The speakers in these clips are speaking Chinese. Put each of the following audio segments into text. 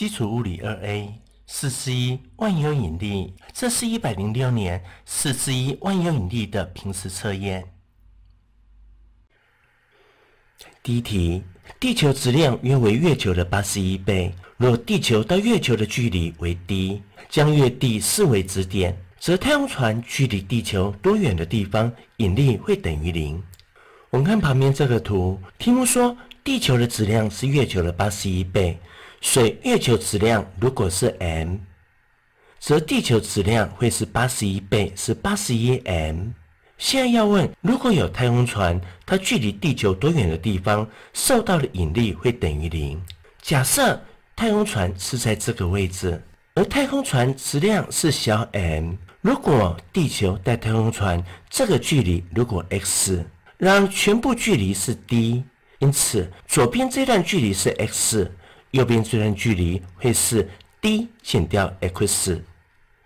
基础物理二 A 四之一万有引力，这是一百零六年四之一万有引力的平时测验。第一题：地球质量约为月球的八十一倍，若地球到月球的距离为 d，将月地视为质点，则太阳船距离地球多远的地方，引力会等于零？我们看旁边这个图，题目说地球的质量是月球的八十一倍。所以月球质量如果是 m，则地球质量会是八十一倍，是八十一 m。现在要问，如果有太空船，它距离地球多远的地方，受到的引力会等于零？假设太空船是在这个位置，而太空船质量是小 m。如果地球带太空船，这个距离如果 x，让全部距离是 d，因此左边这段距离是 x。右边这段距离会是 d 减掉 x。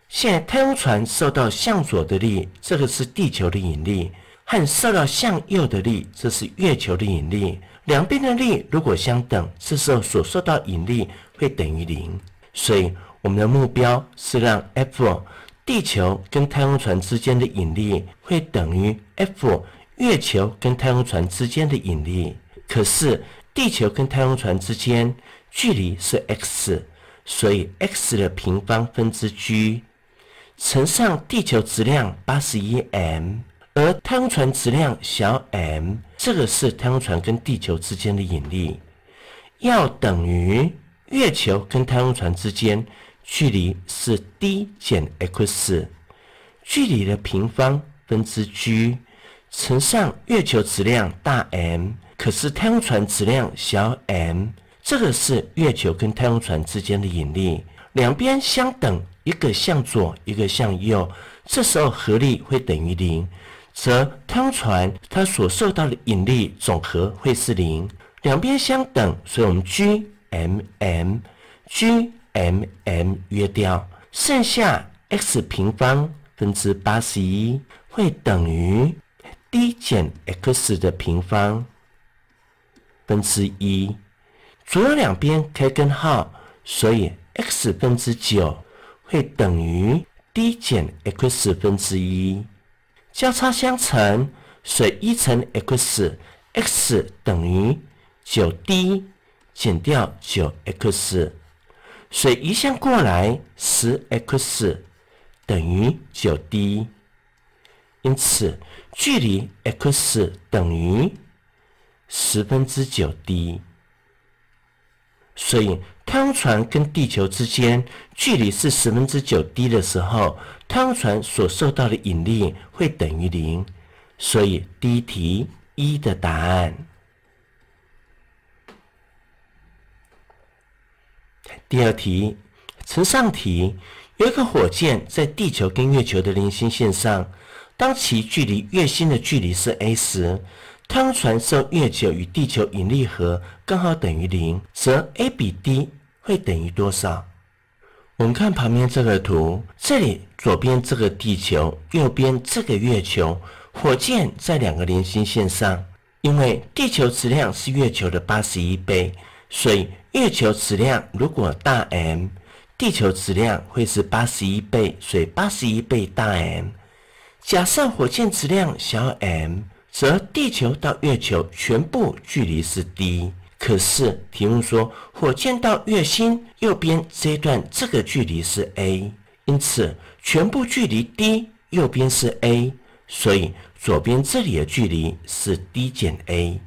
现在太空船受到向左的力，这个是地球的引力，和受到向右的力，这是月球的引力。两边的力如果相等，这时候所受到引力会等于零。所以我们的目标是让 F 地球跟太空船之间的引力会等于 F 月球跟太空船之间的引力。可是地球跟太空船之间。距离是 x，所以 x 的平方分之 g 乘上地球质量八十一 m，而太空船质量小 m，这个是太空船跟地球之间的引力，要等于月球跟太空船之间距离是 d 减 x，距离的平方分之 g 乘上月球质量大 m，可是太空船质量小 m。这个是月球跟太空船之间的引力，两边相等，一个向左，一个向右，这时候合力会等于零，则太空船它所受到的引力总和会是零，两边相等，所以我们 G M M G M M 约掉，剩下 x 平方分之八十一会等于 d 减 x 的平方分之一。左右两边开根号，所以 x 分之九会等于 d 减 x 分之一。交叉相乘，所以一乘 x，x 等于九 d 减掉九 x。所以移项过来十 x 等于九 d。因此，距离 x 等于十分之九 d。所以，汤船跟地球之间距离是十分之九 d 的时候，汤船所受到的引力会等于零。所以，第一题一的答案。第二题，乘上题，有一颗火箭在地球跟月球的零星线上，当其距离月星的距离是 a 时。汤船受月球与地球引力和刚好等于零，则 a 比 d 会等于多少？我们看旁边这个图，这里左边这个地球，右边这个月球，火箭在两个连心线上。因为地球质量是月球的八十一倍，所以月球质量如果大 M，地球质量会是八十一倍，所以八十一倍大 M。假设火箭质量小 m。则地球到月球全部距离是 d，可是题目说火箭到月星右边这一段这个距离是 a，因此全部距离 d 右边是 a，所以左边这里的距离是 d 减 a。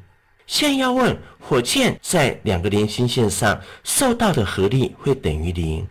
现要问火箭在两个连心线上受到的合力会等于零，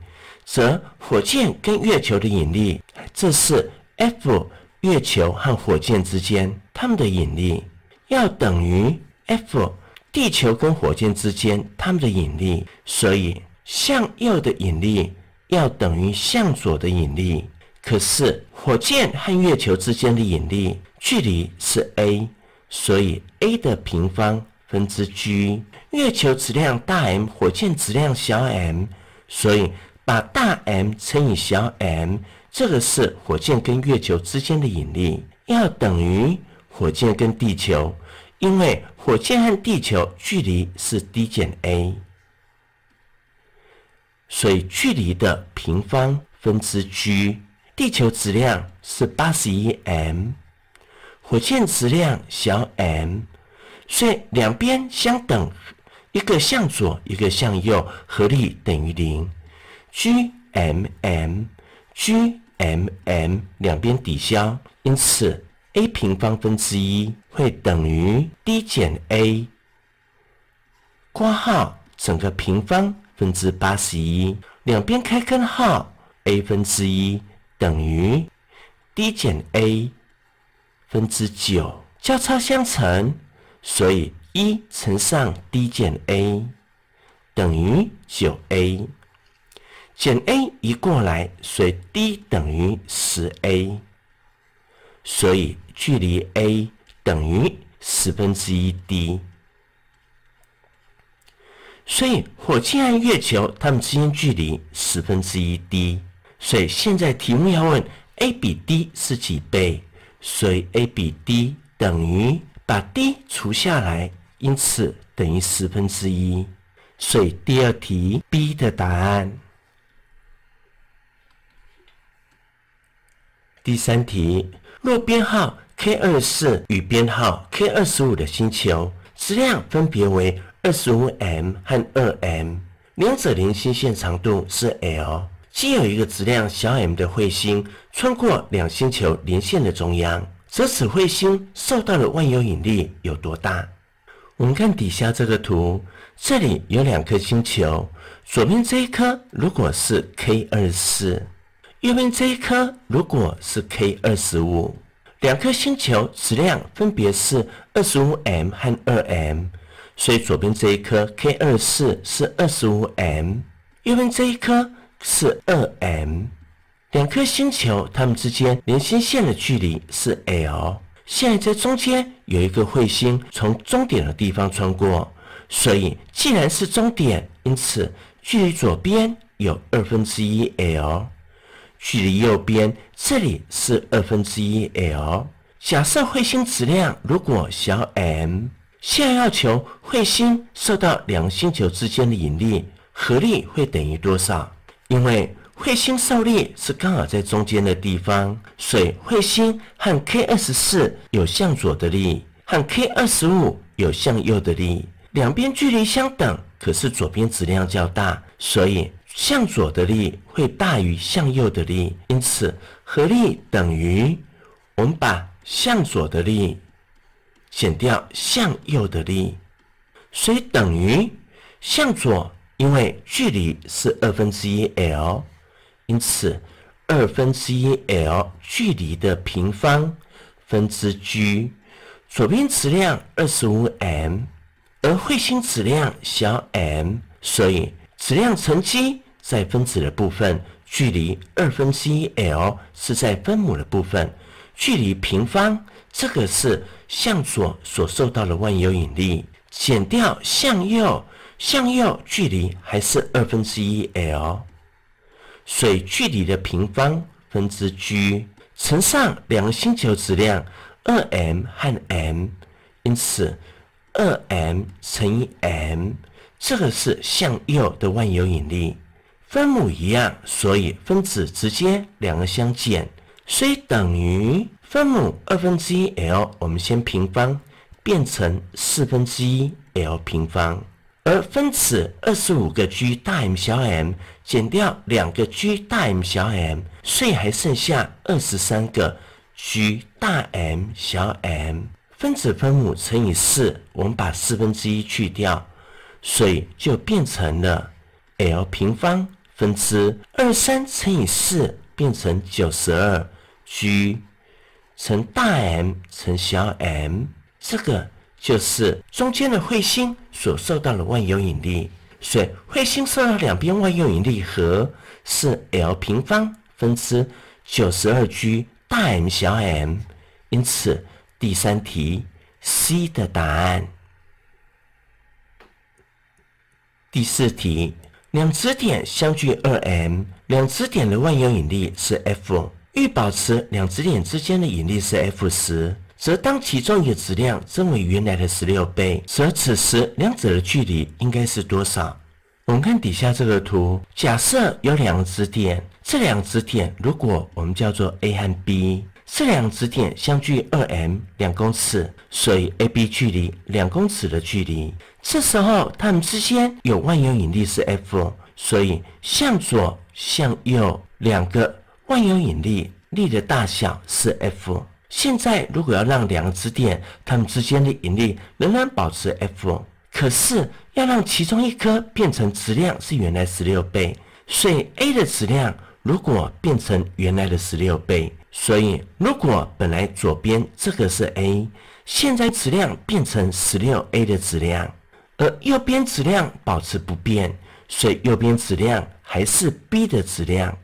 则火箭跟月球的引力，这是 F。月球和火箭之间，它们的引力要等于 F；地球跟火箭之间，它们的引力，所以向右的引力要等于向左的引力。可是火箭和月球之间的引力距离是 a，所以 a 的平方分之 G。月球质量大 M，火箭质量小 m，所以把大 M 乘以小 m。这个是火箭跟月球之间的引力，要等于火箭跟地球，因为火箭和地球距离是 d 减 a，所以距离的平方分之 g，地球质量是八十一 m，火箭质量小 m，所以两边相等，一个向左，一个向右，合力等于零，g m m g。m m 两边抵消，因此 a 平方分之一会等于 d 减 a 括号整个平方分之八十一，两边开根号，a 分之一等于 d 减 a 分之九，交叉相乘，所以一乘上 d 减 a 等于九 a。减 a 移过来，所以 d 等于 10a，所以距离 a 等于10分之一 d 所以火箭和月球它们之间距离10分之一 d 所以现在题目要问 a 比 d 是几倍，所以 a 比 d 等于把 d 除下来，因此等于10分之一。所以第二题 b 的答案。第三题，若编号 K 二四与编号 K 二十五的星球质量分别为 25m 和 2m，两者连心线长度是 l，既有一个质量小 m 的彗星穿过两星球连线的中央，则此彗星受到的万有引力有多大？我们看底下这个图，这里有两颗星球，左边这一颗如果是 K 二四。右边这一颗如果是 k 二十五，两颗星球质量分别是二十五 m 和二 m，所以左边这一颗 k 二四是二十五 m，右边这一颗是二 m。两颗星球它们之间连心线的距离是 l，现在在中间有一个彗星从终点的地方穿过，所以既然是终点，因此距离左边有二分之一 l。距离右边这里是二分之一 L。假设彗星质量如果小 m，现在要求彗星受到两星球之间的引力合力会等于多少？因为彗星受力是刚好在中间的地方，所以彗星和 K 二十四有向左的力，和 K 二十五有向右的力，两边距离相等，可是左边质量较大，所以。向左的力会大于向右的力，因此合力等于我们把向左的力减掉向右的力，所以等于向左，因为距离是二分之一 l，因此二分之一 l 距离的平方分之 g，左边质量二十五 m，而彗星质量小 m，所以质量乘积。在分子的部分，距离二分之一 l 是在分母的部分，距离平方。这个是向左所受到的万有引力，减掉向右，向右距离还是二分之一 l，水距离的平方分之 g 乘上两个星球质量二 m 和 m，因此二 m 乘以 m，这个是向右的万有引力。分母一样，所以分子直接两个相减，所以等于分母二分之一 l，我们先平方变成四分之一 l 平方，而分子二十五个 g 大 M 小 m 减掉两个 g 大 M 小 m，所以还剩下二十三个 g 大 M 小 m，分子分母乘以四，我们把四分之一去掉，所以就变成了 l 平方。分之二三乘以四变成九十二 g 乘大 M 乘小 m，这个就是中间的彗星所受到的万有引力。所以彗星受到两边万有引力和是 L 平方分之九十二 g 大 M 小 m。因此第三题 C 的答案。第四题。两支点相距二 m，两支点的万有引力是 F。欲保持两支点之间的引力是 F 时，则当其中一质量增为原来的十六倍，则此时两者的距离应该是多少？我们看底下这个图，假设有两个点，这两支点如果我们叫做 A 和 B，这两支点相距二 m，两公尺，所以 A B 距离两公尺的距离。这时候，它们之间有万有引力是 F，所以向左、向右两个万有引力力的大小是 F。现在，如果要让两个支点它们之间的引力仍然保持 F，可是要让其中一颗变成质量是原来十六倍，所以 A 的质量如果变成原来的十六倍，所以如果本来左边这个是 A，现在质量变成十六 A 的质量。而右边质量保持不变，所以右边质量还是 B 的质量。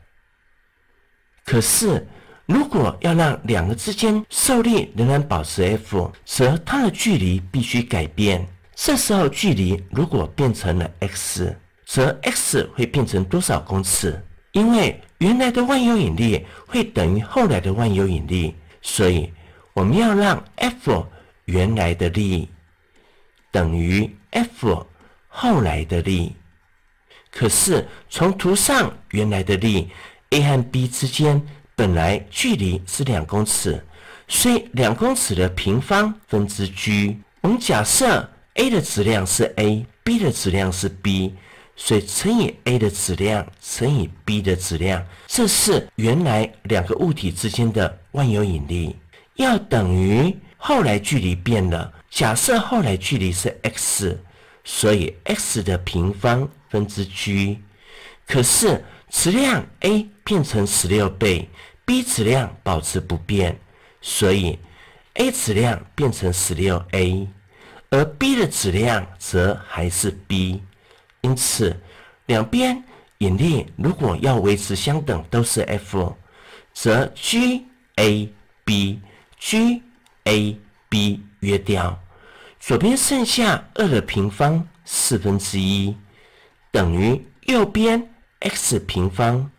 可是，如果要让两个之间受力仍然保持 F，则它的距离必须改变。这时候距离如果变成了 x，则 x 会变成多少公尺？因为原来的万有引力会等于后来的万有引力，所以我们要让 F 原来的力。等于 F 后来的力，可是从图上原来的力 A 和 B 之间本来距离是两公尺，所以两公尺的平方分之 G。我们假设 A 的质量是 a，B 的质量是 b，所以乘以 a 的质量乘以 b 的质量，这是原来两个物体之间的万有引力，要等于后来距离变了。假设后来距离是 x，所以 x 的平方分之 g。可是质量 a 变成十六倍，b 质量保持不变，所以 a 质量变成十六 a，而 b 的质量则还是 b。因此两边引力如果要维持相等都是 f，则 g a b g a b 约掉。左边剩下二的平方四分之一，等于右边 x 平方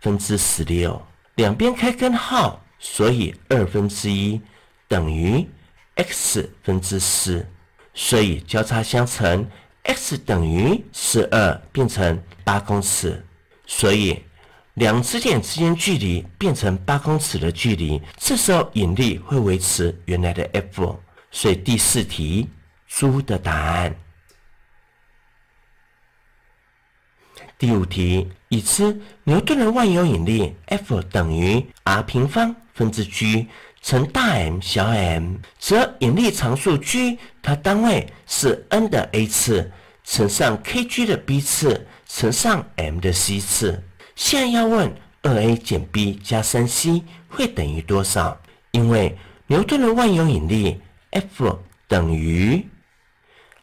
分之十六。两边开根号，所以二分之一等于 x 分之四，所以交叉相乘 x 等于十二，变成八公尺。所以两支点之间距离变成八公尺的距离，这时候引力会维持原来的 F。所以第四题，猪的答案。第五题，已知牛顿的万有引力 F 等于 r 平方分之 G 乘大 M 小 m，则引力常数 G 它单位是 N 的 a 次乘上 kg 的 b 次乘上 m 的 c 次。现在要问 2a 减 b 加 3c 会等于多少？因为牛顿的万有引力。F 等于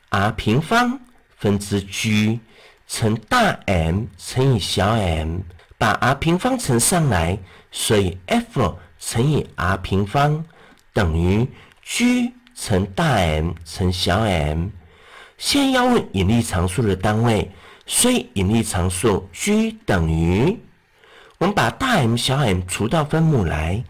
r 平方分之 G 乘大 M 乘以小 m，把 r 平方乘上来，所以 F 乘以 r 平方等于 G 乘大 M 乘小 m。先要问引力常数的单位，所以引力常数 G 等于我们把大 M 小 m 除到分母来，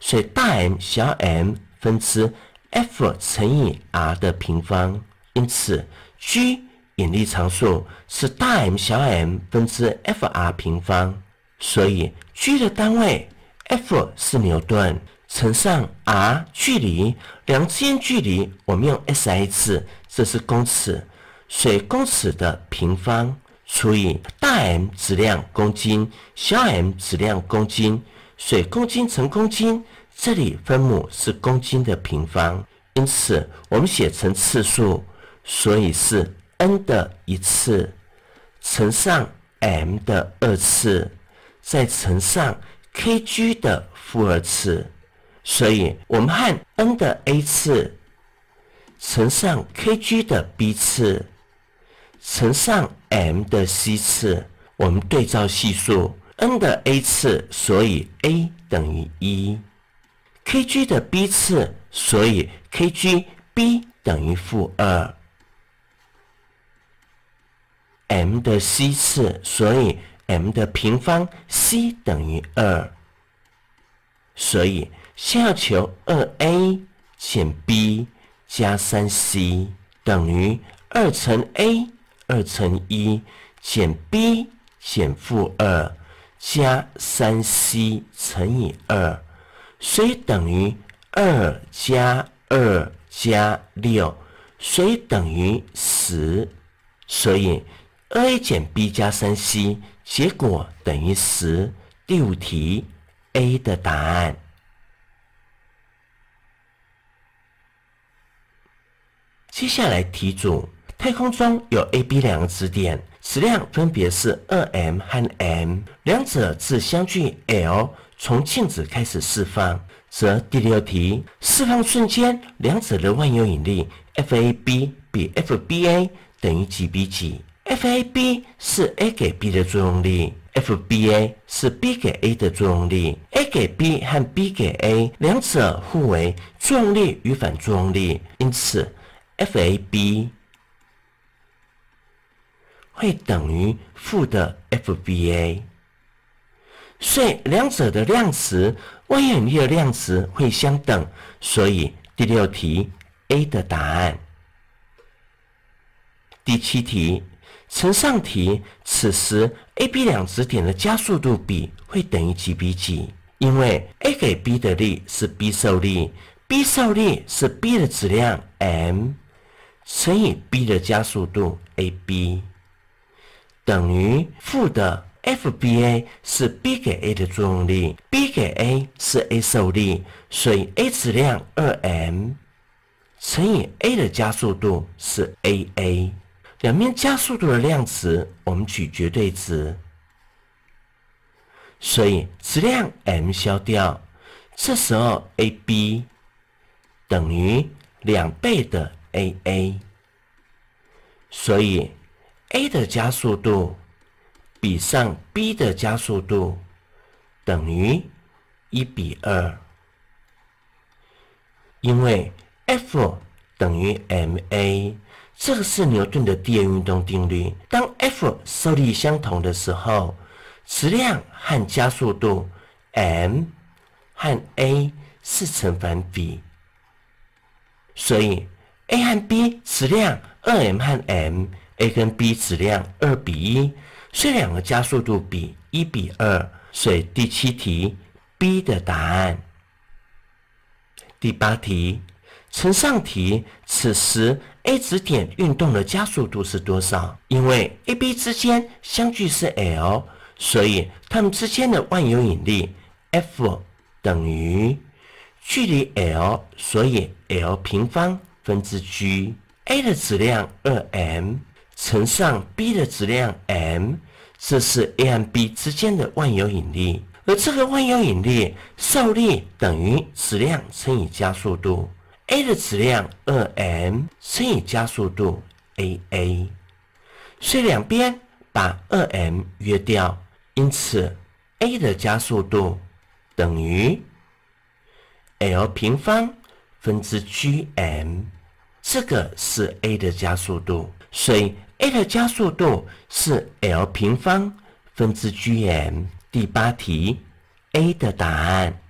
所以大 M 小 m 分之。F 乘以 r 的平方，因此 G 引力常数是大 M 小 m 分之 Fr 平方，所以 G 的单位 F 是牛顿乘上 r 距离，两之间距离我们用 s h 这是公尺，所以公尺的平方除以大 M 质量公斤小 m 质量公斤，所以公斤乘公斤。这里分母是公斤的平方，因此我们写成次数，所以是 n 的一次乘上 m 的二次，再乘上 kg 的负二次，所以我们看 n 的 a 次乘上 kg 的 b 次乘上 m 的 c 次，我们对照系数 n 的 a 次，所以 a 等于一。k g 的 b 次，所以 k g b 等于负二。m 的 c 次，所以 m 的平方 c 等于二。所以先要求二 a 减 b 加三 c 等于二乘 a，二乘一减 b 减负二加三 c 乘以二。所以等于二加二加六，所以等于十。所以 a 减 b 加三 c 结果等于十。第五题，A 的答案。接下来题组，太空中有 A、B 两个质点，质量分别是二 m 和 m，两者是相距 l。从静止开始释放，则第六题释放瞬间，两者的万有引力 FAB 比 FBA 等于几比几？FAB 是 A 给 B 的作用力，FBA 是 B 给 A 的作用力。A 给 B 和 B 给 A 两者互为作用力与反作用力，因此 FAB 会等于负的 FBA。所以两者的量值，万有引力的量值会相等。所以第六题 A 的答案。第七题，乘上题，此时 A、B 两质点的加速度比会等于几比几？因为 A 给 B 的力是 B 受力，B 受力是 B 的质量 m 乘以 B 的加速度 a，b 等于负的。FBA 是 B 给 A 的作用力，B 给 A 是 A 受力，所以 A 质量二 m 乘以 A 的加速度是 aa，两边加速度的量值我们取绝对值，所以质量 m 消掉，这时候 ab 等于两倍的 aa，所以 A 的加速度。比上 B 的加速度等于一比二，因为 F 等于 ma，这个是牛顿的第二运动定律。当 F 受力相同的时候，质量和加速度 m 和 a 是成反比。所以 a 和 b 质量二 m 和 m，a 跟 b 质量二比一。这两个加速度比一比二，所以第七题 B 的答案。第八题，乘上题，此时 A 指点运动的加速度是多少？因为 A、B 之间相距是 l，所以它们之间的万有引力 F 等于距离 l，所以 l 平方分之 G A 的质量二 m。乘上 b 的质量 m，这是 a 和 b 之间的万有引力。而这个万有引力受力等于质量乘以加速度。a 的质量 2m 乘以加速度 aa，所以两边把 2m 约掉，因此 a 的加速度等于 l 平方分之 GM。这个是 a 的加速度，所以。a 的加速度是 l 平方分之 Gm。第八题，a 的答案。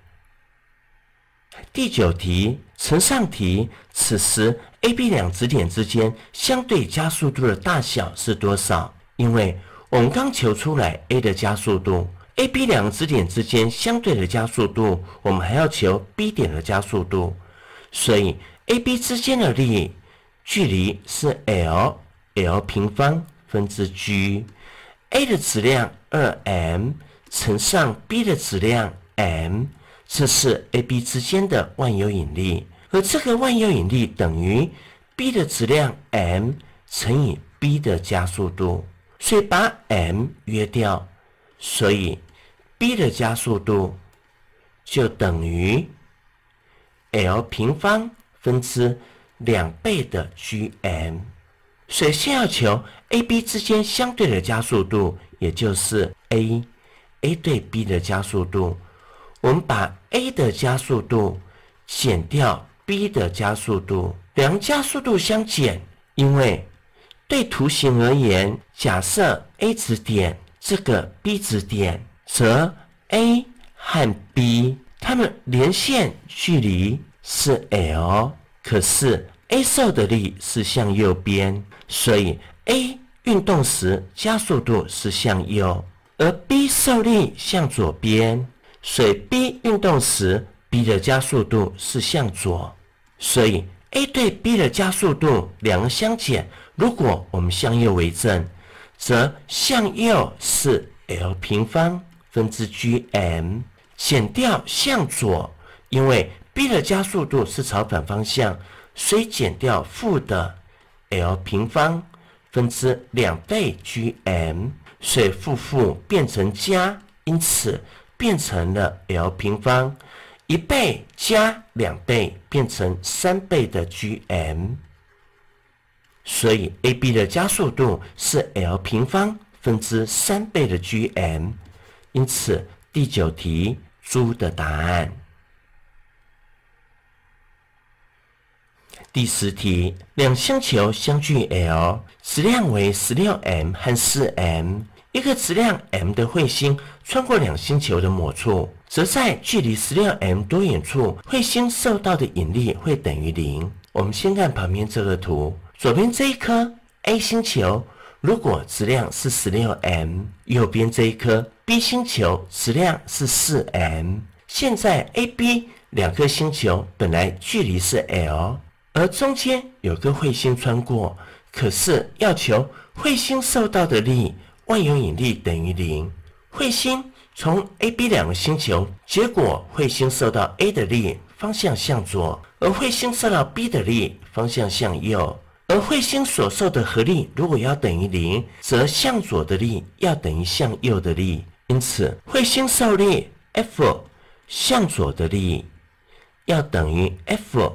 第九题，乘上题，此时 a、b 两质点之间相对加速度的大小是多少？因为我们刚求出来 a 的加速度，a、b 两质点之间相对的加速度，我们还要求 b 点的加速度，所以 a、b 之间的力距离是 l。l 平方分之 g，a 的质量二 m 乘上 b 的质量 m，这是 a、b 之间的万有引力。而这个万有引力等于 b 的质量 m 乘以 b 的加速度，所以把 m 约掉，所以 b 的加速度就等于 l 平方分之两倍的 g m。以先要求 A、B 之间相对的加速度，也就是 a，A 对 B 的加速度。我们把 A 的加速度减掉 B 的加速度，两加速度相减。因为对图形而言，假设 A 值点这个 B 值点，则 A 和 B 它们连线距离是 l，可是 A 受的力是向右边。所以，a 运动时加速度是向右，而 b 受力向左边，所以 b 运动时 b 的加速度是向左。所以，a 对 b 的加速度两个相减。如果我们向右为正，则向右是 L 平方分之 G M 减掉向左，因为 b 的加速度是朝反方向，所以减掉负的。l 平方分之两倍 Gm，所以负负变成加，因此变成了 l 平方一倍加两倍变成三倍的 Gm，所以 A、B 的加速度是 l 平方分之三倍的 Gm，因此第九题猪的答案。第十题，两星球相距 l，质量为十六 m 和四 m，一个质量 m 的彗星穿过两星球的某处，则在距离十六 m 多远处，彗星受到的引力会等于零？我们先看旁边这个图，左边这一颗 A 星球，如果质量是十六 m，右边这一颗 B 星球质量是四 m，现在 A、B 两颗星球本来距离是 l。而中间有个彗星穿过，可是要求彗星受到的力万有引力等于零。彗星从 A、B 两个星球，结果彗星受到 A 的力方向向左，而彗星受到 B 的力方向向右。而彗星所受的合力如果要等于零，则向左的力要等于向右的力。因此，彗星受力 F 向左的力要等于 F。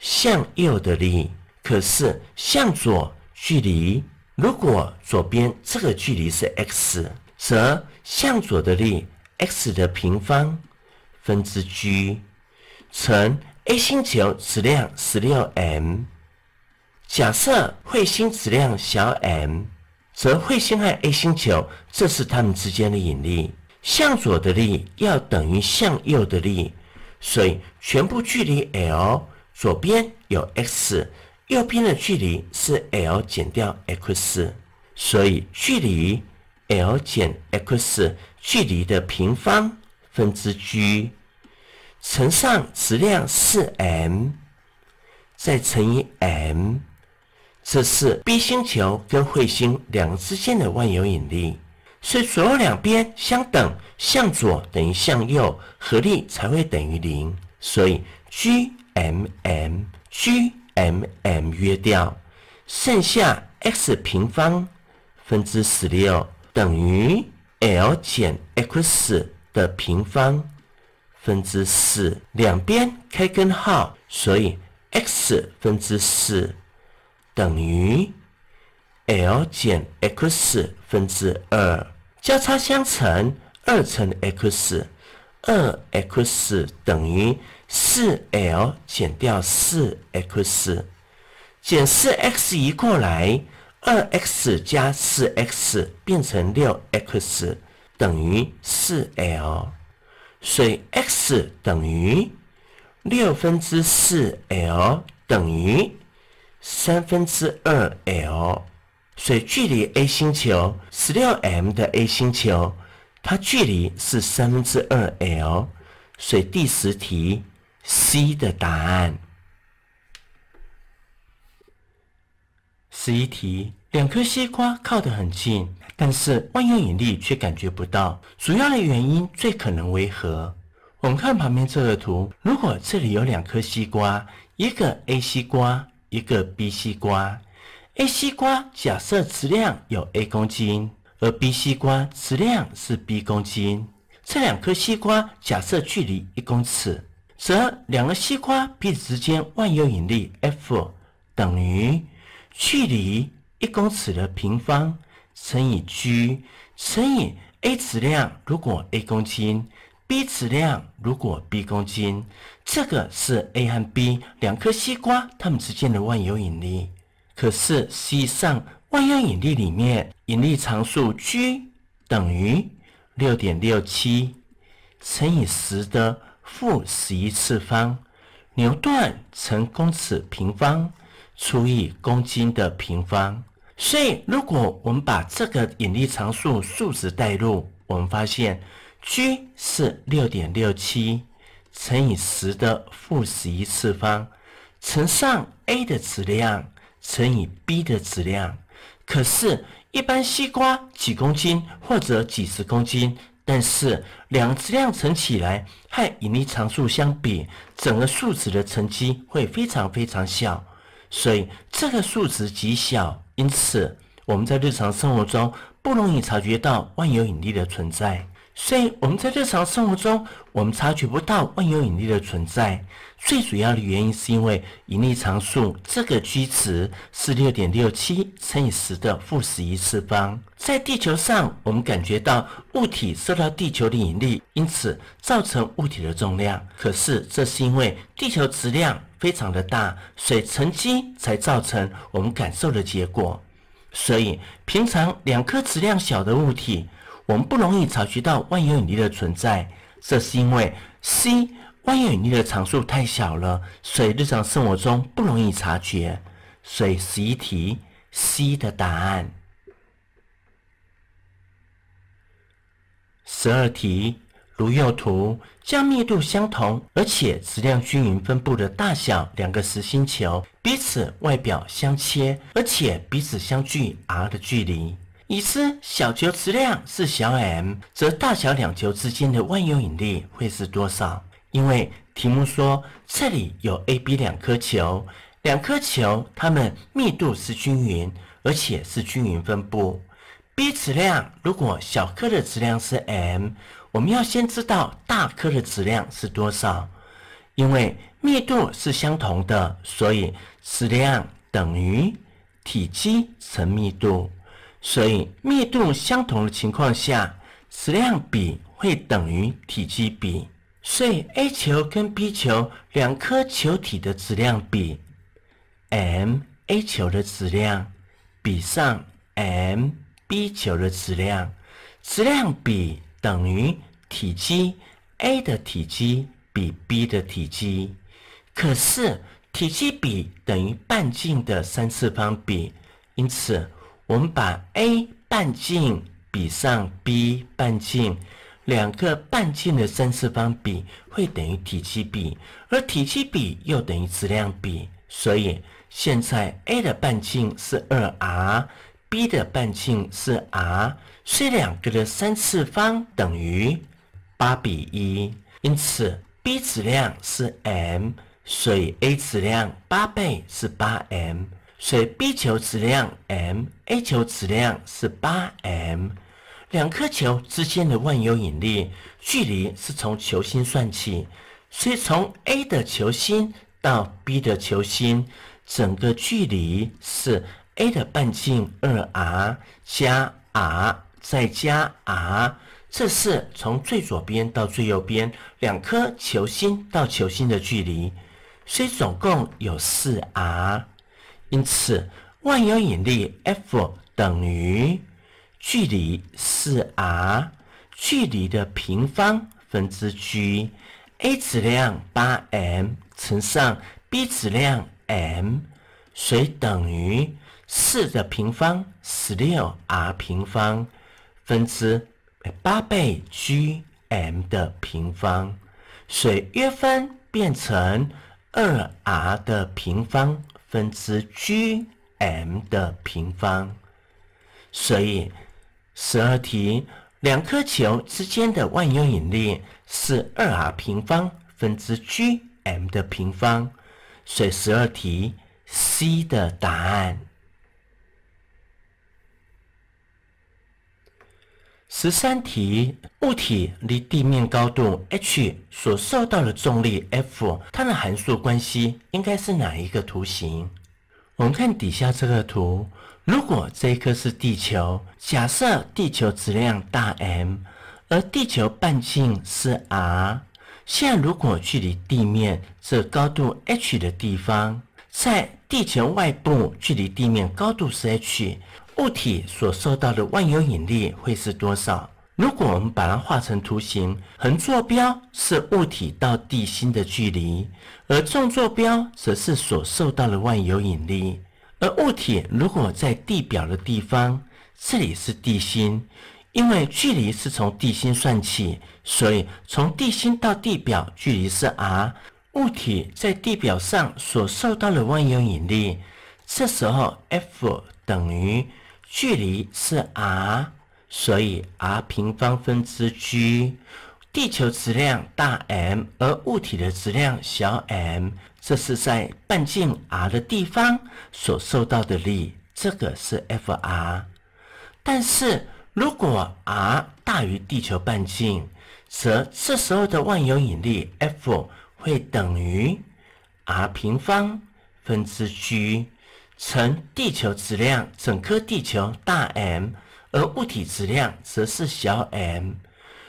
向右的力，可是向左距离。如果左边这个距离是 x，则向左的力 x 的平方分之 g 乘 a 星球质量十六 m。假设彗星质量小 m，则彗星和 a 星球这是它们之间的引力。向左的力要等于向右的力，所以全部距离 l。左边有 x，右边的距离是 l 减掉 x，所以距离 l 减 x 距离的平方分之 g 乘上质量是 m，再乘以 m，这是 b 星球跟彗星两个之间的万有引力。所以左右两边相等，向左等于向右，合力才会等于零。所以 g。mmgmm 约掉，剩下 x 平方分之十六等于 l 减 x 的平方分之四，两边开根号，所以 x 分之四等于 l 减 x 分之二，交叉相乘，二乘 x，二 x 等于。四 l 减掉四 x，减四 x 移过来，二 x 加四 x 变成六 x 等于四 l，所以 x 等于六分之四 l 等于三分之二 l，所以距离 a 星球十六 m 的 a 星球，它距离是三分之二 l，所以第十题。C 的答案。十一题：两颗西瓜靠得很近，但是万有引力却感觉不到，主要的原因最可能为何？我们看旁边这个图，如果这里有两颗西瓜，一个 A 西瓜，一个 B 西瓜。A 西瓜假设质量有 A 公斤，而 B 西瓜质量是 B 公斤。这两颗西瓜假设距离一公尺。则两个西瓜彼此之间万有引力 F 等于距离一公尺的平方乘以 G 乘以 A 质量如果 A 公斤，B 质量如果 B 公斤，这个是 A 和 B 两颗西瓜它们之间的万有引力。可是实际上万有引力里面引力常数 G 等于六点六七乘以十的。负十一次方牛顿乘公尺平方除以公斤的平方，所以如果我们把这个引力常数数值代入，我们发现 G 是六点六七乘以十的负十一次方乘上 A 的质量乘以 B 的质量，可是，一般西瓜几公斤或者几十公斤？但是，两质量乘起来和引力常数相比，整个数值的乘积会非常非常小，所以这个数值极小，因此我们在日常生活中不容易察觉到万有引力的存在。所以我们在日常生活中，我们察觉不到万有引力的存在，最主要的原因是因为引力常数这个基值是六点六七乘以十的负十一次方。在地球上，我们感觉到物体受到地球的引力，因此造成物体的重量。可是这是因为地球质量非常的大，水沉积才造成我们感受的结果。所以平常两颗质量小的物体。我们不容易察觉到万有引力的存在，这是因为 c 万有引力的常数太小了，所以日常生活中不容易察觉。所以十一题 c 的答案。十二题如右图，将密度相同而且质量均匀分布的大小两个实心球，彼此外表相切，而且彼此相距 r 的距离。已知小球质量是小 m，则大小两球之间的万有引力会是多少？因为题目说这里有 a、b 两颗球，两颗球它们密度是均匀，而且是均匀分布。b 质量如果小颗的质量是 m，我们要先知道大颗的质量是多少，因为密度是相同的，所以质量等于体积乘密度。所以密度相同的情况下，质量比会等于体积比。所以 A 球跟 B 球两颗球体的质量比，m A 球的质量比上 m B 球的质量，质量比等于体积 A 的体积比 B 的体积。可是体积比等于半径的三次方比，因此。我们把 a 半径比上 b 半径，两个半径的三次方比会等于体积比，而体积比又等于质量比，所以现在 a 的半径是二 r，b 的半径是 r，所以两个的三次方等于八比一，因此 b 质量是 m，所以 a 质量八倍是八 m。所以 B 球质量 m，A 球质量是八 m，两颗球之间的万有引力距离是从球心算起，所以从 A 的球心到 B 的球心，整个距离是 A 的半径二 r 加 r 再加 r，这是从最左边到最右边两颗球心到球心的距离，所以总共有四 r。因此，万有引力 F 等于距离是 r，距离的平方分之 g，a 质量八 m 乘上 b 质量 m，所以等于四的平方十六 r 平方分之八倍 gm 的平方，所以约分变成二 r 的平方。分之 G M 的平方，所以十二题两颗球之间的万有引力是二 R 平方分之 G M 的平方，所以十二题 C 的答案。十三题，物体离地面高度 h 所受到的重力 F，它的函数关系应该是哪一个图形？我们看底下这个图，如果这一颗是地球，假设地球质量大 M，而地球半径是 R，现在如果距离地面这高度 h 的地方，在地球外部距离地面高度是 h。物体所受到的万有引力会是多少？如果我们把它画成图形，横坐标是物体到地心的距离，而纵坐标则是所受到的万有引力。而物体如果在地表的地方，这里是地心，因为距离是从地心算起，所以从地心到地表距离是 r。物体在地表上所受到的万有引力，这时候 F 等于。距离是 r，所以 r 平方分之 g，地球质量大 M，而物体的质量小 m，这是在半径 r 的地方所受到的力，这个是 F r。但是如果 r 大于地球半径，则这时候的万有引力 F 会等于 r 平方分之 g。乘地球质量，整颗地球大 M，而物体质量则是小 m，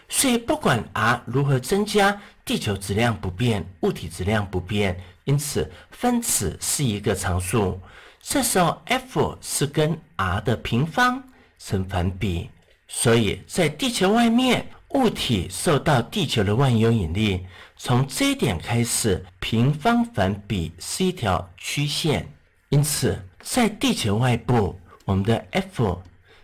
所以不管 r 如何增加，地球质量不变，物体质量不变，因此分子是一个常数。这时候 F 是跟 r 的平方成反比，所以在地球外面，物体受到地球的万有引力，从这一点开始，平方反比是一条曲线。因此，在地球外部，我们的 F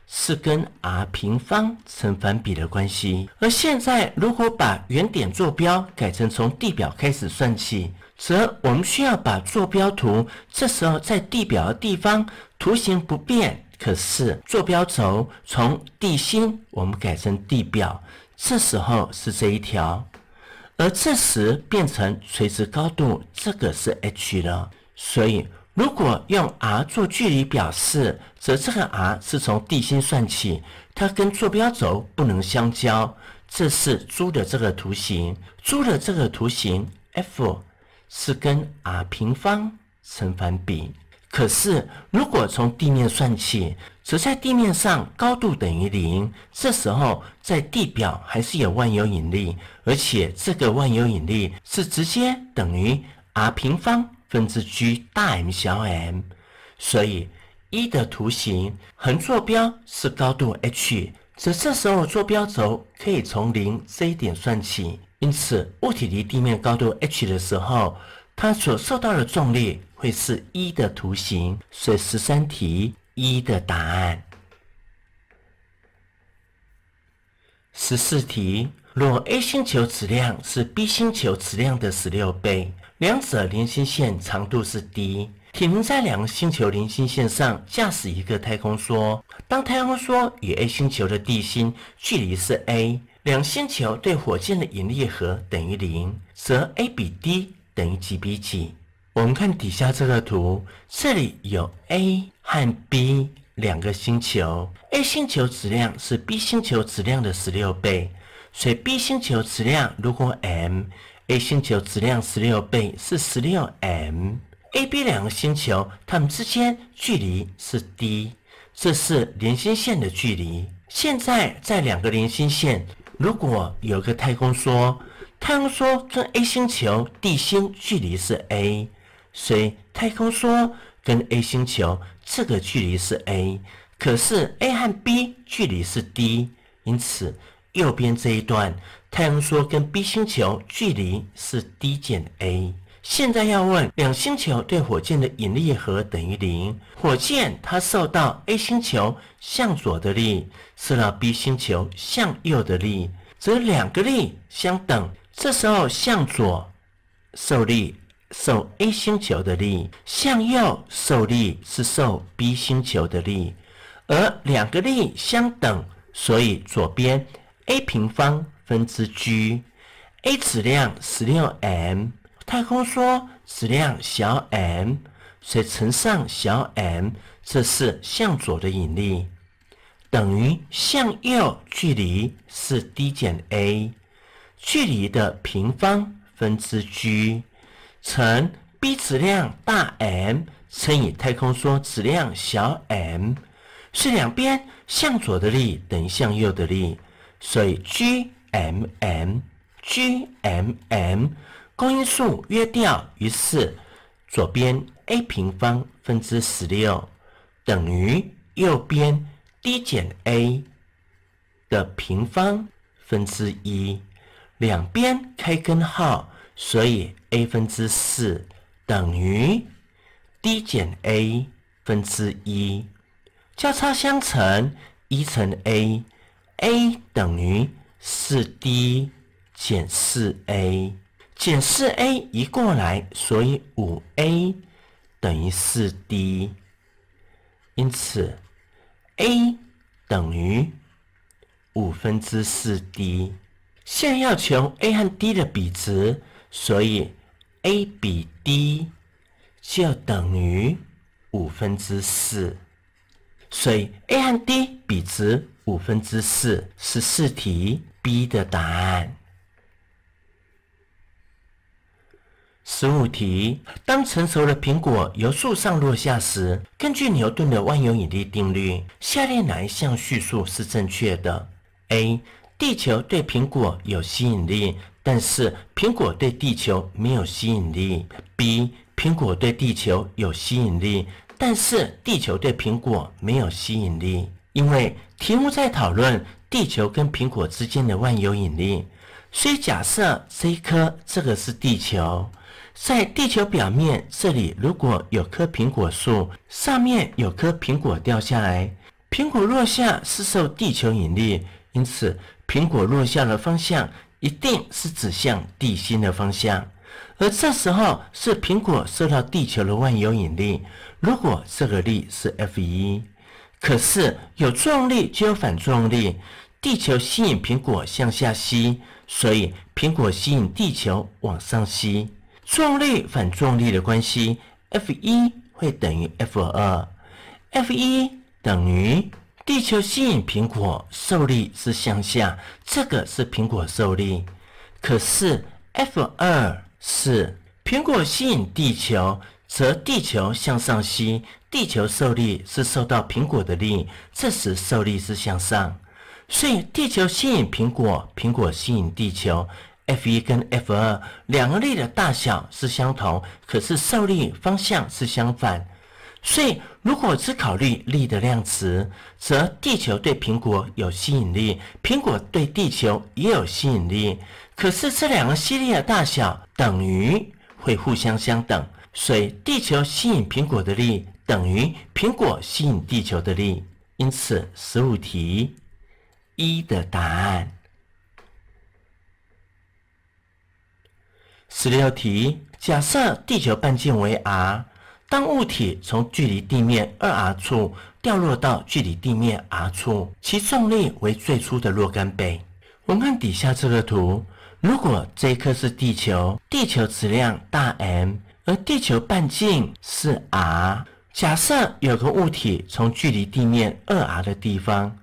是跟 r 平方成反比的关系。而现在，如果把原点坐标改成从地表开始算起，则我们需要把坐标图。这时候，在地表的地方图形不变，可是坐标轴从地心我们改成地表，这时候是这一条，而这时变成垂直高度，这个是 h 了。所以。如果用 r 做距离表示，则这个 r 是从地心算起，它跟坐标轴不能相交。这是猪的这个图形，猪的这个图形 F 是跟 r 平方成反比。可是，如果从地面算起，则在地面上高度等于零，这时候在地表还是有万有引力，而且这个万有引力是直接等于 r 平方。分之 g 大 M 小 m，所以一的图形横坐标是高度 h，则这时候坐标轴可以从零这一点算起。因此，物体离地面高度 h 的时候，它所受到的重力会是一的图形。所以十三题一的答案。十四题，若 a 星球质量是 b 星球质量的十六倍。两者连心线长度是 d，停在两个星球连心线上驾驶一个太空梭，当太空梭与 a 星球的地心距离是 a，两星球对火箭的引力和等于零，则 a 比 d 等于几比几？我们看底下这个图，这里有 a 和 b 两个星球，a 星球质量是 b 星球质量的十六倍，所以 b 星球质量如果 m。A 星球质量十六倍是十六 M，A、B 两个星球，它们之间距离是 d，这是连心线的距离。现在在两个连心线，如果有个太空说，太空说跟 A 星球地心距离是 a，所以太空说跟 A 星球这个距离是 a，可是 A 和 B 距离是 d，因此右边这一段。太阳说：“跟 B 星球距离是 d 减 a。”现在要问两星球对火箭的引力和等于零。火箭它受到 A 星球向左的力，受到 B 星球向右的力，则两个力相等。这时候向左受力受 A 星球的力，向右受力是受 B 星球的力，而两个力相等，所以左边 a 平方。分之 g a 质量十六 m 太空说质量小 m 所以乘上小 m 这是向左的引力等于向右距离是 d 减 a 距离的平方分之 g 乘 b 质量大 m 乘以太空说质量小 m 是两边向左的力等于向右的力，所以 g m m g m m，公因数约掉，于是左边 a 平方分之十六等于右边 d 减 a 的平方分之一。两边开根号，所以 a 分之四等于 d 减 a 分之一。交叉相乘，一乘 a，a 等于。四 d 减四 a，减四 a 移过来，所以五 a 等于四 d，因此 a 等于五分之四 d。现要求 a 和 d 的比值，所以 a 比 d 就等于五分之四，所以 a 和 d 比值五分之四，是四题。B 的答案。十五题：当成熟的苹果由树上落下时，根据牛顿的万有引力定律，下列哪一项叙述是正确的？A. 地球对苹果有吸引力，但是苹果对地球没有吸引力。B. 苹果对地球有吸引力，但是地球对苹果没有吸引力。因为题目在讨论。地球跟苹果之间的万有引力，所以假设这一颗这个是地球，在地球表面这里如果有棵苹果树，上面有颗苹果掉下来，苹果落下是受地球引力，因此苹果落下的方向一定是指向地心的方向，而这时候是苹果受到地球的万有引力，如果这个力是 F 一，可是有作用力就有反作用力。地球吸引苹果向下吸，所以苹果吸引地球往上吸。重力反重力的关系，F 一会等于 F 二，F 一等于地球吸引苹果受力是向下，这个是苹果受力。可是 F 二是苹果吸引地球，则地球向上吸，地球受力是受到苹果的力，这时受力是向上。所以地球吸引苹果，苹果吸引地球，F 一跟 F 二两个力的大小是相同，可是受力方向是相反。所以如果只考虑力的量词，则地球对苹果有吸引力，苹果对地球也有吸引力。可是这两个吸力的大小等于会互相相等，所以地球吸引苹果的力等于苹果吸引地球的力。因此，十五题。一的答案。十六题，假设地球半径为 r，当物体从距离地面二 r 处掉落到距离地面 r 处，其重力为最初的若干倍。我们看底下这个图，如果这一颗是地球，地球质量大 M，而地球半径是 r，假设有个物体从距离地面二 r 的地方，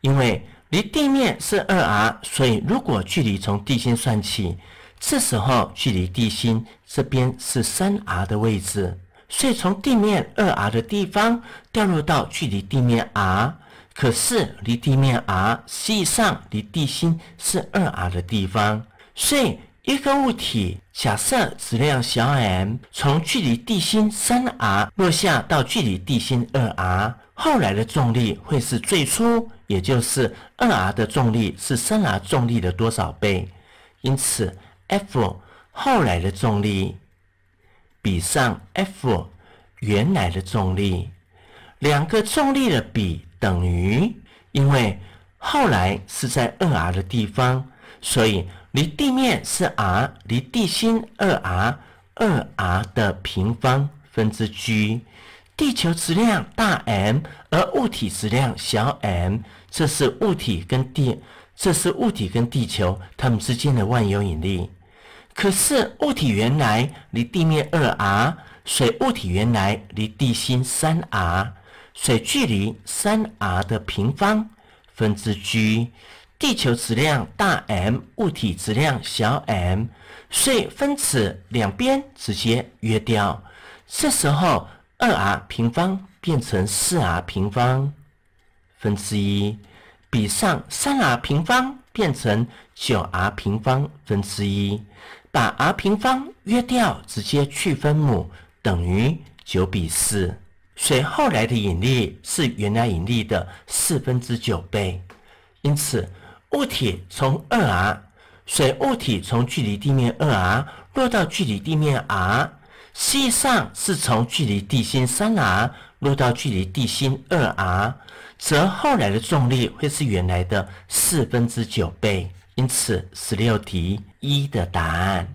因为离地面是二 r，所以如果距离从地心算起，这时候距离地心这边是三 r 的位置，所以从地面二 r 的地方掉落到距离地面 r，可是离地面 r，际上离地心是二 r 的地方，所以。一个物体，假设质量小 m，从距离地心三 r 落下到距离地心二 r，后来的重力会是最初，也就是二 r 的重力是三 r 重力的多少倍？因此，F 后来的重力比上 F 原来的重力，两个重力的比等于，因为后来是在二 r 的地方，所以。离地面是 r，离地心二 r，二 r 的平方分之 G，地球质量大 M，而物体质量小 m，这是物体跟地，这是物体跟地球它们之间的万有引力。可是物体原来离地面二 r，水物体原来离地心三 r，水距离三 r 的平方分之 G。地球质量大 M，物体质量小 m，所以分子两边直接约掉。这时候二 r 平方变成四 r 平方分之一，比上三 r 平方变成九 r 平方分之一，把 r 平方约掉，直接去分母等于九比四。所以后来的引力是原来引力的四分之九倍，因此。物体从二 r，水物体从距离地面二 r 落到距离地面 r 际上是从距离地心三 r 落到距离地心二 r，则后来的重力会是原来的四分之九倍。因此，十六题一的答案。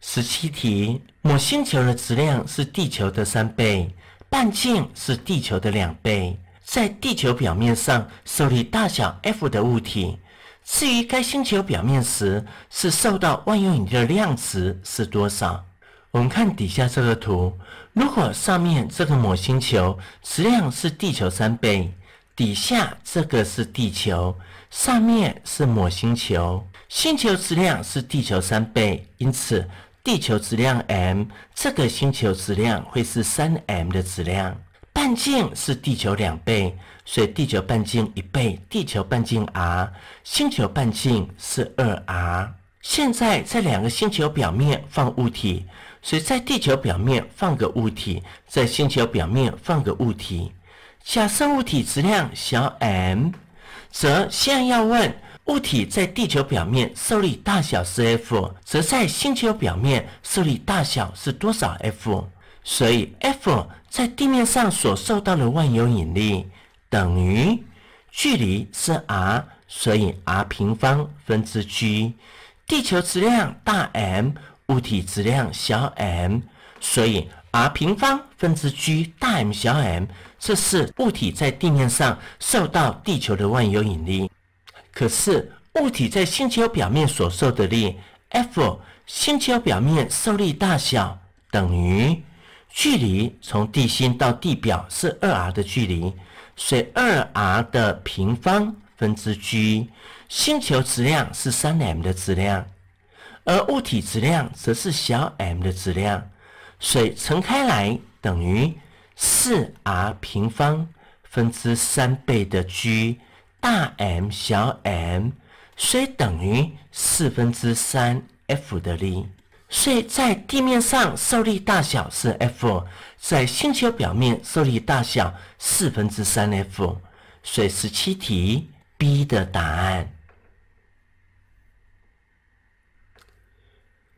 十七题，某星球的质量是地球的三倍，半径是地球的两倍。在地球表面上，受力大小 F 的物体至于该星球表面时，是受到万有引力的量值是多少？我们看底下这个图，如果上面这个某星球质量是地球三倍，底下这个是地球，上面是某星球，星球质量是地球三倍，因此地球质量 m，这个星球质量会是三 m 的质量。半径是地球两倍，所以地球半径一倍，地球半径 r，星球半径是二 r。现在在两个星球表面放物体，所以在地球表面放个物体，在星球表面放个物体。假设物体质量小 m，则在要问物体在地球表面受力大小是 f，则在星球表面受力大小是多少 f？所以，F 在地面上所受到的万有引力等于距离是 r，所以 r 平方分之 G，地球质量大 M，物体质量小 m，所以 r 平方分之 G 大 M 小 m，这是物体在地面上受到地球的万有引力。可是，物体在星球表面所受的力 F，星球表面受力大小等于。距离从地心到地表是二 r 的距离，所以二 r 的平方分之 g，星球质量是三 m 的质量，而物体质量则是小 m 的质量，所以乘开来等于四 r 平方分之三倍的 g 大 M 小 m，所以等于四分之三 F 的力。所以，在地面上受力大小是 F，在星球表面受力大小四分之三 F。所以，十七题 B 的答案。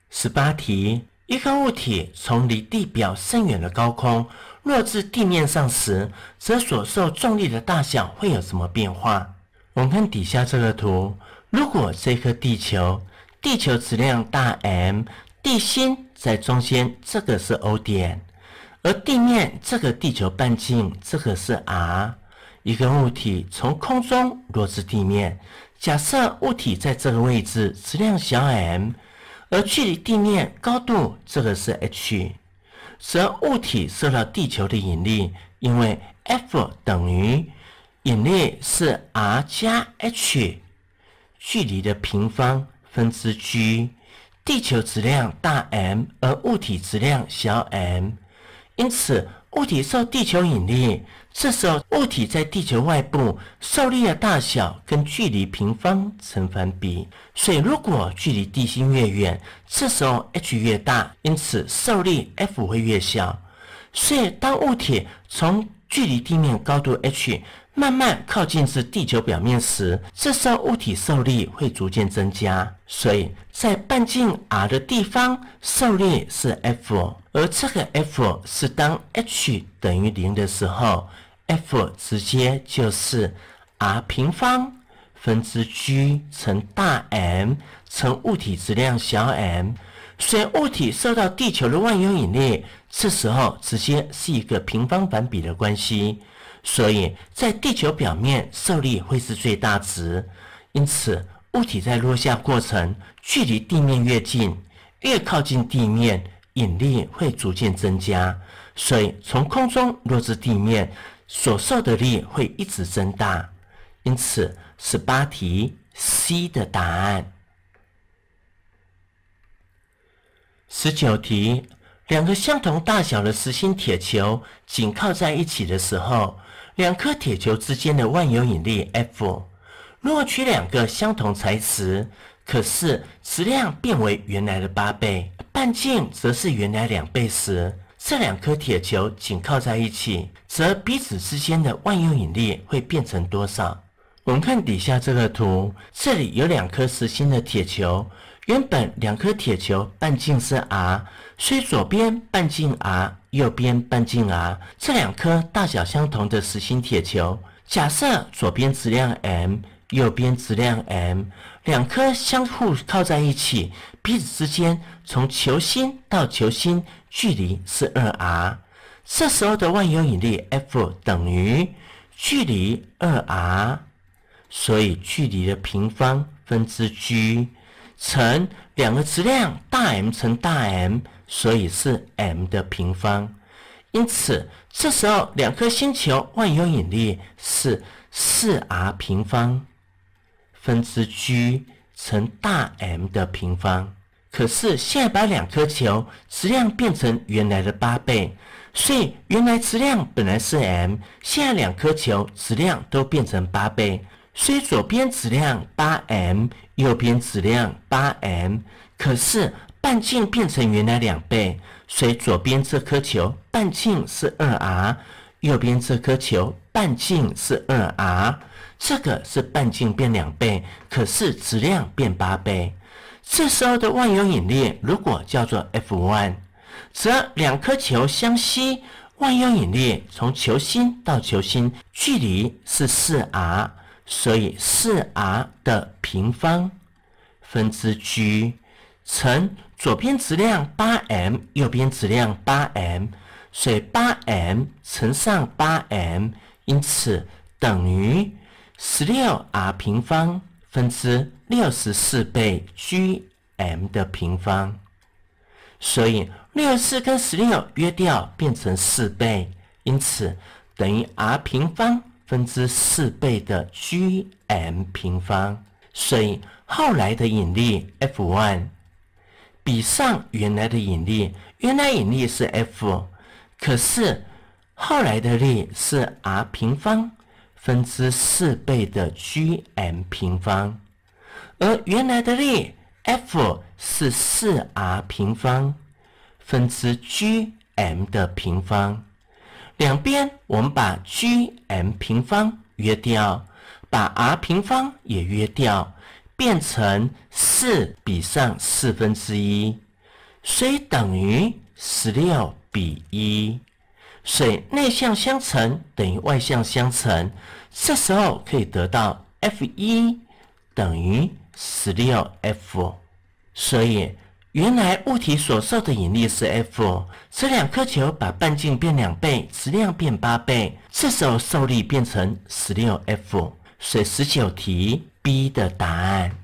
十八题：一个物体从离地表甚远的高空落至地面上时，则所受重力的大小会有什么变化？我们看底下这个图，如果这颗地球，地球质量大 M。地心在中间，这个是 O 点，而地面这个地球半径，这个是 R。一个物体从空中落至地面，假设物体在这个位置，质量小 m，而距离地面高度这个是 h，则物体受到地球的引力，因为 F 等于引力是 R 加 h 距离的平方分之 g。地球质量大 M，而物体质量小 m，因此物体受地球引力。这时候物体在地球外部受力的大小跟距离平方成反比。所以如果距离地心越远，这时候 h 越大，因此受力 F 会越小。所以当物体从距离地面高度 h。慢慢靠近至地球表面时，这时候物体受力会逐渐增加，所以在半径 r 的地方，受力是 F，而这个 F 是当 h 等于零的时候，F 直接就是 r 平方分之 G 乘大 M 乘物体质量小 m，所以物体受到地球的万有引力，这时候直接是一个平方反比的关系。所以在地球表面受力会是最大值，因此物体在落下过程，距离地面越近，越靠近地面，引力会逐渐增加。所以，从空中落至地面，所受的力会一直增大。因此，十八题 C 的答案。十九题，两个相同大小的实心铁球紧靠在一起的时候。两颗铁球之间的万有引力 F，若取两个相同材质，可是质量变为原来的八倍，半径则是原来两倍时，这两颗铁球紧靠在一起，则彼此之间的万有引力会变成多少？我们看底下这个图，这里有两颗实心的铁球，原本两颗铁球半径是 r，虽左边半径 r。右边半径 r 这两颗大小相同的实心铁球，假设左边质量 m，右边质量 m，两颗相互靠在一起，彼此之间从球心到球心距离是二 r，这时候的万有引力 F 等于距离二 r，所以距离的平方分之 G 乘两个质量大 M 乘大 M。所以是 m 的平方，因此这时候两颗星球万有引力是四 r 平方分之 G 乘大 M 的平方。可是现在把两颗球质量变成原来的八倍，所以原来质量本来是 m，现在两颗球质量都变成八倍，所以左边质量八 m，右边质量八 m，可是。半径变成原来两倍，所以左边这颗球半径是二 r，右边这颗球半径是二 r，这个是半径变两倍，可是质量变八倍。这时候的万有引力如果叫做 F o 则两颗球相吸，万有引力从球心到球心距离是四 r，所以四 r 的平方分之 G。乘左边质量八 m，右边质量八 m，所以八 m 乘上八 m，因此等于十六 r 平方分之六十四倍 g m 的平方。所以六十四跟十六约掉，变成四倍，因此等于 r 平方分之四倍的 g m 平方。所以后来的引力 F one。比上原来的引力，原来引力是 F，可是后来的力是 r 平方分之四倍的 G M 平方，而原来的力 F 是四 r 平方分之 G M 的平方，两边我们把 G M 平方约掉，把 r 平方也约掉。变成四比上四分之一，所以等于十六比一，所以内向相乘等于外向相乘，这时候可以得到 F 一等于十六 F，所以原来物体所受的引力是 F，这两颗球把半径变两倍，质量变八倍，这时候受力变成十六 F。以十九题 B 的答案。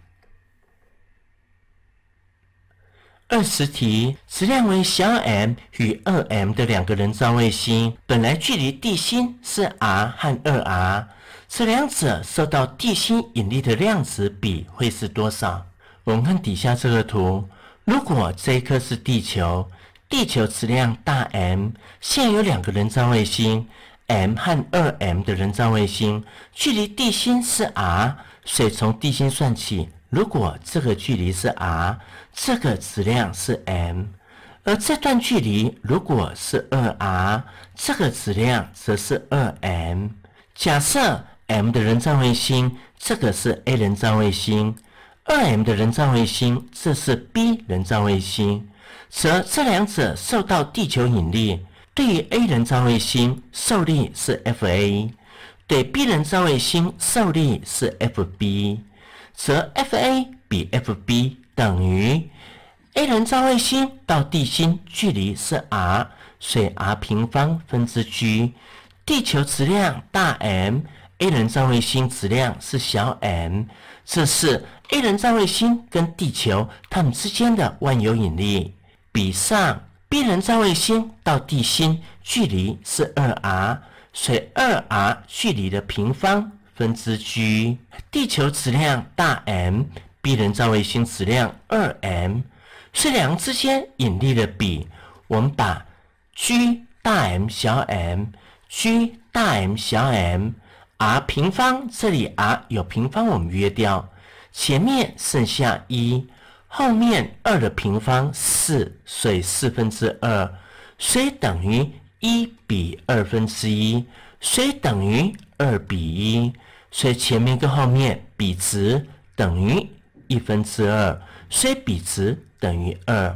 二十题，质量为小 m 与二 m 的两个人造卫星，本来距离地心是 r 和二 r，这两者受到地心引力的量子比会是多少？我们看底下这个图，如果这一颗是地球，地球质量大 m，现有两个人造卫星。m 和二 m 的人造卫星距离地心是 r，所以从地心算起。如果这个距离是 r，这个质量是 m，而这段距离如果是二 r，这个质量则是二 m。假设 m 的人造卫星，这个是 A 人造卫星；二 m 的人造卫星，这是 B 人造卫星，则这两者受到地球引力。对 A 人造卫星受力是 F A，对 B 人造卫星受力是 F B，则 F A 比 F B 等于 A 人造卫星到地心距离是 r，所以 r 平方分之 G，地球质量大 M，A 人造卫星质量是小 m，这是 A 人造卫星跟地球它们之间的万有引力比上。B 人造卫星到地心距离是二 R，所以二 R 距离的平方分之 G 地球质量大 M，B 人造卫星质量二 m，是两之间引力的比。我们把 G 大 M 小 mg 大 M 小 mR 平方，这里 R 有平方，我们约掉，前面剩下一。后面二的平方四，所以四分之二，所以等于一比二分之一，所以等于二比一，所以前面跟后面比值等于一分之二，所以比值等于二，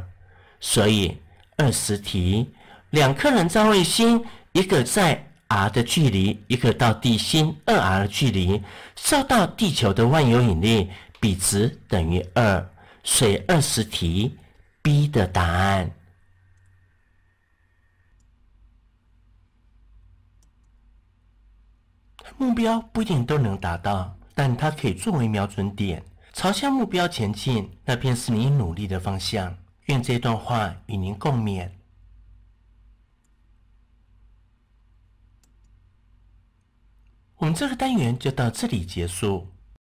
所以二十题，两颗人造卫星，一个在 r 的距离，一个到地心二 r 的距离，受到地球的万有引力比值等于二。水二十题 B 的答案。目标不一定都能达到，但它可以作为瞄准点，朝向目标前进，那便是你努力的方向。愿这段话与您共勉。我们这个单元就到这里结束。